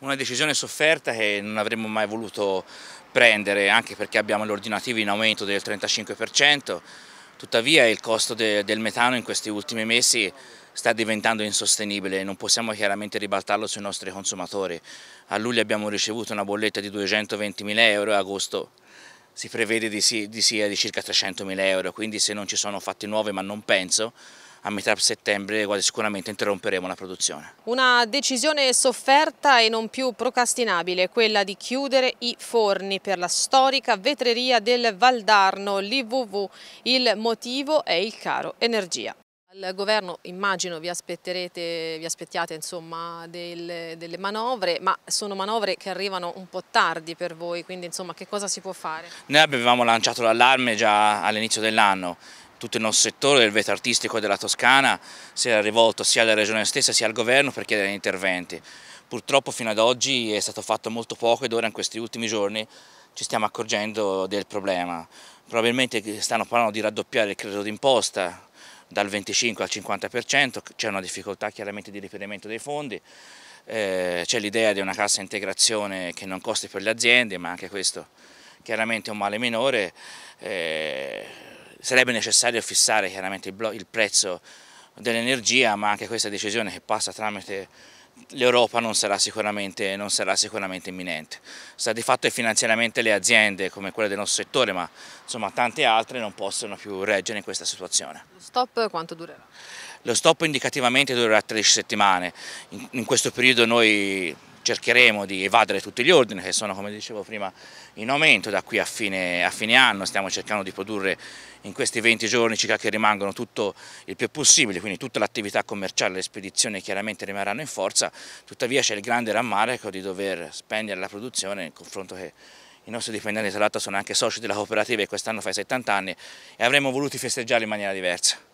Una decisione sofferta che non avremmo mai voluto prendere, anche perché abbiamo gli ordinativi in aumento del 35%, tuttavia il costo de, del metano in questi ultimi mesi sta diventando insostenibile e non possiamo chiaramente ribaltarlo sui nostri consumatori. A luglio abbiamo ricevuto una bolletta di 220.000 euro e a agosto si prevede di sia di circa 300.000 euro, quindi se non ci sono fatti nuovi, ma non penso, a metà settembre quasi sicuramente interromperemo la produzione. Una decisione sofferta e non più procrastinabile, quella di chiudere i forni per la storica vetreria del Valdarno, l'IVV. Il motivo è il caro energia. Al governo immagino vi, vi aspettiate insomma, del, delle manovre, ma sono manovre che arrivano un po' tardi per voi, quindi insomma, che cosa si può fare? Noi avevamo lanciato l'allarme già all'inizio dell'anno, tutto il nostro settore del veto artistico della Toscana si era rivolto sia alla regione stessa sia al governo per chiedere interventi. Purtroppo fino ad oggi è stato fatto molto poco ed ora in questi ultimi giorni ci stiamo accorgendo del problema. Probabilmente stanno parlando di raddoppiare il credito d'imposta dal 25 al 50%, c'è una difficoltà chiaramente di reperimento dei fondi, eh, c'è l'idea di una cassa integrazione che non costi per le aziende, ma anche questo chiaramente è un male minore. Eh, Sarebbe necessario fissare chiaramente il, il prezzo dell'energia, ma anche questa decisione che passa tramite l'Europa non, non, sarà sicuramente imminente. Sta di fatto che finanziariamente le aziende come quelle del nostro settore, ma insomma tante altre, non possono più reggere in questa situazione. Lo stop quanto durerà? Lo stop indicativamente durerà 13 settimane. in, in questo periodo noi cercheremo di evadere tutti gli ordini che sono come dicevo prima in aumento da qui a fine, a fine anno, stiamo cercando di produrre in questi 20 giorni circa che rimangono tutto il più possibile, quindi tutta l'attività commerciale, e le spedizioni chiaramente rimarranno in forza, tuttavia c'è il grande rammarico di dover spendere la produzione in confronto che i nostri dipendenti tra l'altro sono anche soci della cooperativa e quest'anno fa i 70 anni e avremmo voluto festeggiarli in maniera diversa.